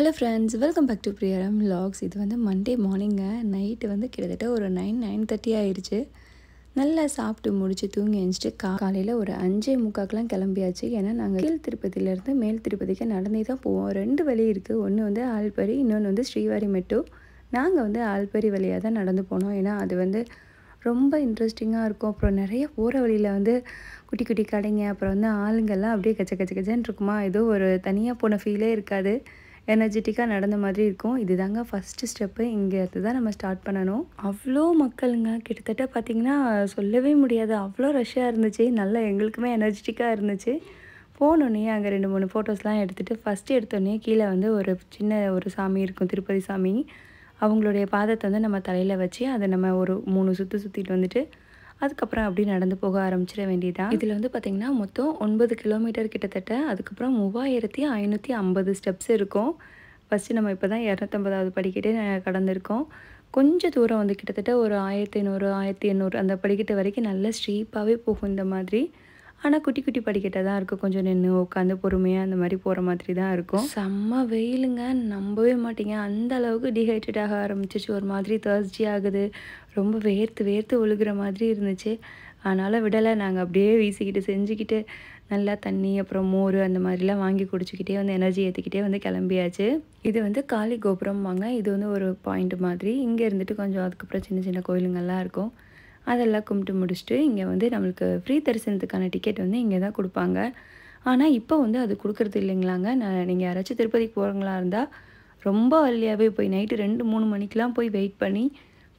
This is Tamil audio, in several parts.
hello friends welcome back to பிரியரம் லாக்ஸ் இது வந்து மண்டே மார்னிங்க நைட்டு வந்து கிட்டத்தட்ட ஒரு நைன் நைன் தேர்ட்டி ஆயிடுச்சு நல்லா சாப்பிட்டு முடிச்சு தூங்கி எழுந்துட்டு கா காலையில் ஒரு அஞ்சே முக்காக்கெலாம் கிளம்பியாச்சு ஏன்னா நாங்கள் கீழ் திருப்பதியிலேருந்து மேல் திருப்பதிக்கு நடந்தே தான் போவோம் ரெண்டு வழி இருக்குது ஒன்று வந்து ஆல்பரி இன்னொன்று வந்து ஸ்ரீவாரி மெட்டு நாங்கள் வந்து ஆல்பரி வழியாக தான் நடந்து போனோம் ஏன்னா அது வந்து ரொம்ப இன்ட்ரெஸ்டிங்காக இருக்கும் அப்புறம் நிறைய போகிற வழியில் வந்து குட்டி குட்டி கடைங்க அப்புறம் வந்து ஆளுங்கள்லாம் அப்படியே கச்ச கச்ச கச்சன்னு இருக்குமா ஏதோ ஒரு தனியாக போன ஃபீலே இருக்காது எனர்ஜெட்டிக்காக நடந்த மாதிரி இருக்கும் இதுதாங்க ஃபஸ்ட்டு ஸ்டெப்பு இங்கேருந்து தான் நம்ம ஸ்டார்ட் பண்ணணும் அவ்வளோ மக்களுங்க கிட்டத்தட்ட பார்த்திங்கன்னா சொல்லவே முடியாது அவ்வளோ ரஷ்ஷாக இருந்துச்சு நல்லா எங்களுக்குமே எனர்ஜெட்டிக்காக இருந்துச்சு போனோடனே அங்கே ரெண்டு மூணு ஃபோட்டோஸ்லாம் எடுத்துகிட்டு ஃபஸ்ட்டு எடுத்தோடனே கீழே வந்து ஒரு சின்ன ஒரு சாமி இருக்கும் திருப்பதி சாமி அவங்களுடைய பாதத்தை வந்து நம்ம தலையில் வச்சு அதை நம்ம ஒரு மூணு சுற்று சுற்றிட்டு வந்துட்டு அதுக்கப்புறம் அப்படி நடந்து போக ஆரம்பிச்சிட வேண்டியதான் இதில் வந்து பார்த்தீங்கன்னா மொத்தம் ஒன்பது கிலோமீட்டர் கிட்டத்தட்ட அதுக்கப்புறம் மூவாயிரத்தி ஐநூற்றி ஐம்பது ஸ்டெப்ஸ் இருக்கும் ஃபஸ்ட்டு நம்ம இப்போ தான் இரநூத்தம்பதாவது படிக்கிட்டே கடந்திருக்கோம் கொஞ்சம் தூரம் வந்து கிட்டத்தட்ட ஒரு ஆயிரத்தி ஐநூறு ஆயிரத்தி எண்ணூறு அந்த படிக்கட்டு வரைக்கும் நல்ல ஸ்ட்ரீப்பாகவே போகும் இந்த மாதிரி ஆனால் குட்டி குட்டி படிக்கட்டாக தான் இருக்கும் கொஞ்சம் நின்று உட்காந்து பொறுமையாக அந்த மாதிரி போகிற மாதிரி தான் இருக்கும் செம்ம வெயிலுங்க நம்பவே மாட்டீங்க அந்த அளவுக்கு டிஹைட்ரேட் ஆக ஆரம்பிச்சிச்சு ஒரு மாதிரி தேர்ஸ்டி ஆகுது ரொம்ப வேர்த்து வேர்த்து ஒழுகிற மாதிரி இருந்துச்சு அதனால் விடலை நாங்கள் அப்படியே வீசிக்கிட்டு செஞ்சுக்கிட்டு நல்லா தண்ணி அப்புறம் மோர் அந்த மாதிரிலாம் வாங்கி குடிச்சிக்கிட்டே வந்து எனர்ஜி ஏற்றிக்கிட்டே வந்து கிளம்பியாச்சு இது வந்து காளி கோபுரம் வாங்க இது வந்து ஒரு பாயிண்ட் மாதிரி இங்கே இருந்துட்டு கொஞ்சம் அதுக்கப்புறம் சின்ன சின்ன கோயிலுங்கள்லாம் இருக்கும் அதெல்லாம் கும்பிட்டு முடிச்சுட்டு இங்கே வந்து நம்மளுக்கு ஃப்ரீ தரிசனத்துக்கான டிக்கெட் வந்து இங்கே தான் கொடுப்பாங்க ஆனால் இப்போ வந்து அது கொடுக்குறது இல்லைங்களாங்க நான் நீங்கள் யாராச்சும் திருப்பதிக்கு போகிறவங்களா இருந்தால் ரொம்ப வழியாகவே போய் நைட்டு ரெண்டு மூணு மணிக்கெலாம் போய் வெயிட் பண்ணி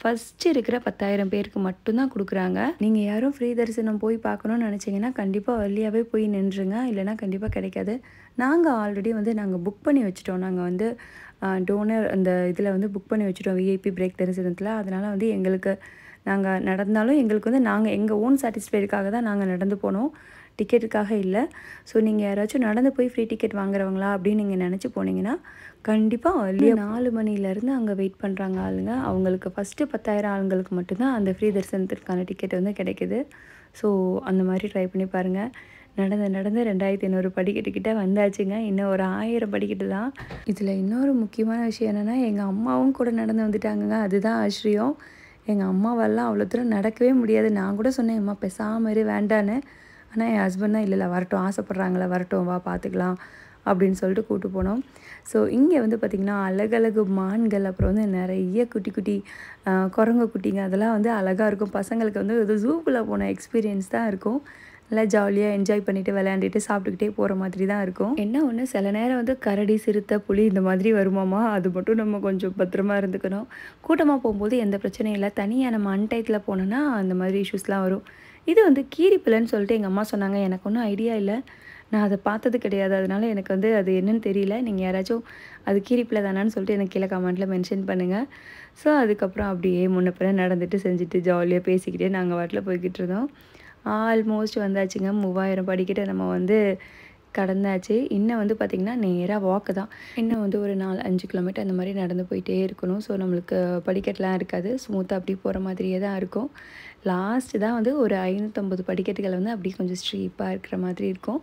ஃபஸ்ட்டு இருக்கிற பத்தாயிரம் பேருக்கு மட்டும்தான் கொடுக்குறாங்க நீங்கள் யாரும் ஃப்ரீ தரிசனம் போய் பார்க்கணும்னு நினச்சிங்கன்னா கண்டிப்பாக வழியாகவே போய் நின்றுங்க இல்லைனா கண்டிப்பாக கிடைக்காது நாங்கள் ஆல்ரெடி வந்து நாங்கள் புக் பண்ணி வச்சுட்டோம் நாங்கள் வந்து டோனர் அந்த இதில் வந்து புக் பண்ணி வச்சுட்டோம் விஐபி பிரேக் தரிசனத்தில் அதனால் வந்து எங்களுக்கு நாங்கள் நடந்தாலும் எங்களுக்கு வந்து நாங்கள் எங்கள் ஓன் சாட்டிஸ்ஃபைடுக்காக தான் நாங்கள் நடந்து போனோம் டிக்கெட்டுக்காக இல்லை ஸோ நீங்கள் யாராச்சும் நடந்து போய் ஃப்ரீ டிக்கெட் வாங்குறவங்களா அப்படின்னு நீங்கள் நினச்சி போனீங்கன்னா கண்டிப்பாக அல்லையே நாலு மணிலேருந்து அங்கே வெயிட் பண்ணுறாங்க ஆளுங்க அவங்களுக்கு ஃபஸ்ட்டு பத்தாயிரம் ஆளுங்களுக்கு மட்டும்தான் அந்த ஃப்ரீ தரிசனத்திற்கான டிக்கெட் வந்து கிடைக்கிது ஸோ அந்த மாதிரி ட்ரை பண்ணி பாருங்கள் நடந்து நடந்து ரெண்டாயிரத்தி ஐநூறு படிக்கட்டுக்கிட்ட வந்தாச்சுங்க இன்னும் ஒரு ஆயிரம் படிக்கட்டு தான் இதில் இன்னொரு முக்கியமான விஷயம் என்னென்னா எங்கள் அம்மாவும் கூட நடந்து வந்துட்டாங்கங்க அதுதான் ஆச்சரியம் எங்கள் அம்மாவெல்லாம் அவ்வளோ தூரம் நடக்கவே முடியாது நான் கூட சொன்னேன் அம்மா பெசாமரு வேண்டான்னு ஆனால் என் ஹஸ்பண்ட் தான் இல்லை வரட்டும் ஆசைப்பட்றாங்களே வரட்டும் வா பார்த்துக்கலாம் அப்படின்னு சொல்லிட்டு கூப்பிட்டு போனோம் ஸோ இங்கே வந்து பார்த்திங்கன்னா அழகழகு மான்கள் அப்புறம் வந்து நிறைய குட்டி குட்டி குரங்கு குட்டிங்க அதெல்லாம் வந்து அழகாக இருக்கும் பசங்களுக்கு வந்து இது ஜூக்குள்ளே போன எக்ஸ்பீரியன்ஸ் தான் இருக்கும் நல்லா ஜாலியாக என்ஜாய் பண்ணிட்டு விளையாண்டுட்டு சாப்பிட்டுக்கிட்டே போகிற மாதிரி தான் இருக்கும் என்ன ஒன்று சில நேரம் வந்து கரடி சிறுத்தை புளி இந்த மாதிரி வருமாமா அது மட்டும் நம்ம கொஞ்சம் பத்திரமா இருந்துக்கணும் கூட்டமாக போகும்போது எந்த பிரச்சனையும் இல்லை தனியாக நம்ம அன்டைத்தில் போனோன்னா அந்த மாதிரி இஷ்யூஸ்லாம் வரும் இது வந்து கீரிப்பிள்ளைன்னு சொல்லிட்டு எங்கள் அம்மா சொன்னாங்க எனக்கு ஒன்றும் ஐடியா இல்லை நான் அதை பார்த்தது கிடையாது அதனால் எனக்கு வந்து அது என்னன்னு தெரியல நீங்கள் யாராச்சும் அது கீரிப்பில் தானான்னு சொல்லிட்டு எனக்கு கீழே கமெண்ட்டில் மென்ஷன் பண்ணுங்கள் ஸோ அதுக்கப்புறம் அப்படியே முன்னப்பின நடந்துட்டு செஞ்சுட்டு ஜாலியாக பேசிக்கிட்டே நாங்கள் வாட்டில் போய்கிட்டு இருந்தோம் ஆல்மோஸ்ட் வந்தாச்சுங்க மூவாயிரம் படிக்கிட்ட நம்ம வந்து கடந்தாச்சு இன்னும் வந்து பார்த்திங்கன்னா நேராக வாக்கு தான் இன்னும் வந்து ஒரு நாலு அஞ்சு கிலோமீட்டர் அந்த மாதிரி நடந்து போயிட்டே இருக்கணும் ஸோ நம்மளுக்கு படிக்கட்டெலாம் இருக்காது ஸ்மூத்தாக அப்படி போகிற மாதிரியே தான் இருக்கும் லாஸ்ட்டு தான் வந்து ஒரு ஐநூற்றம்பது படிக்கட்டுகள் வந்து அப்படியே கொஞ்சம் ஸ்ட்ரீப்பாக இருக்கிற மாதிரி இருக்கும்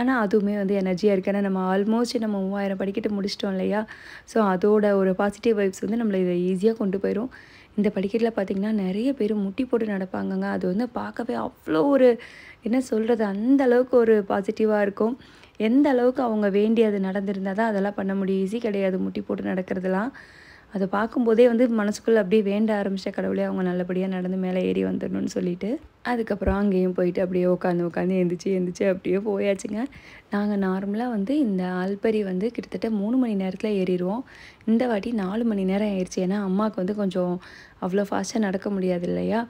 ஆனால் அதுவுமே வந்து எனர்ஜியாக இருக்குது ஏன்னா நம்ம ஆல்மோஸ்ட் நம்ம மூவாயிரம் படிக்கட்டு முடிச்சிட்டோம் இல்லையா ஸோ அதோட ஒரு பாசிட்டிவ் வைப்ஸ் வந்து நம்மளை இதை ஈஸியாக கொண்டு போயிடும் இந்த படிக்கட்டில் பார்த்திங்கன்னா நிறைய பேர் முட்டி போட்டு நடப்பாங்கங்க அது வந்து பார்க்கவே அவ்வளோ ஒரு என்ன சொல்கிறது அந்த அளவுக்கு ஒரு பாசிட்டிவாக இருக்கும் எந்த அளவுக்கு அவங்க வேண்டி அது நடந்திருந்தால் தான் அதெல்லாம் பண்ண முடியும் ஈஸி கிடையாது முட்டி போட்டு நடக்கிறதுலாம் அதை பார்க்கும்போதே வந்து மனசுக்குள்ளே அப்படியே வேண்ட ஆரம்பித்த கடவுளே அவங்க நல்லபடியாக நடந்து மேலே ஏறி வந்துடணும்னு சொல்லிட்டு அதுக்கப்புறம் அங்கேயும் போயிட்டு அப்படியே உட்காந்து உட்காந்து எழுந்திரிச்சு எழுந்திரிச்சு அப்படியே போயாச்சுங்க நாங்கள் நார்மலாக வந்து இந்த ஆல்பரி வந்து கிட்டத்தட்ட மூணு மணி நேரத்தில் ஏறிடுவோம் இந்த வாட்டி நாலு மணி நேரம் ஆயிடுச்சு ஏன்னா அம்மாவுக்கு வந்து கொஞ்சம் அவ்வளோ ஃபாஸ்ட்டாக நடக்க முடியாது இல்லையா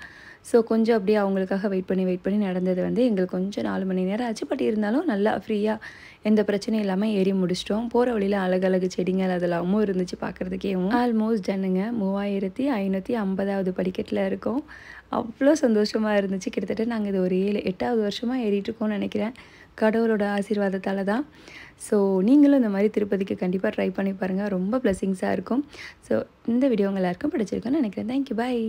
ஸோ கொஞ்சம் அப்படியே அவங்களுக்காக வெயிட் பண்ணி வெயிட் பண்ணி நடந்தது வந்து எங்களுக்கு கொஞ்சம் நாலு மணி நேரம் ஆச்சு பட் இருந்தாலும் நல்லா ஃப்ரீயாக எந்த பிரச்சனையும் இல்லாமல் ஏறி முடிச்சிட்டோம் போகிற வழியில் அழகழகு செடிங்கள் அதெல்லாமும் இருந்துச்சு பார்க்குறதுக்கே ஆல்மோஸ்ட் டன்னுங்க மூவாயிரத்தி ஐநூற்றி ஐம்பதாவது படிக்கட்டில் இருக்கோம் அவ்வளோ சந்தோஷமாக இருந்துச்சு கிட்டத்தட்ட நாங்கள் இது ஒரு ஏழு எட்டாவது வருஷமாக ஏறிட்டுருக்கோம்னு நினைக்கிறேன் கடவுளோட ஆசீர்வாதத்தால் தான் ஸோ நீங்களும் இந்த மாதிரி திருப்பதிக்கு கண்டிப்பாக ட்ரை பண்ணி பாருங்கள் ரொம்ப ப்ளஸ்ஸிங்ஸாக இருக்கும் ஸோ இந்த வீடியோ உங்கள் எல்லாருக்கும் பிடிச்சிருக்குன்னு நினைக்கிறேன் தேங்க்யூ பாய்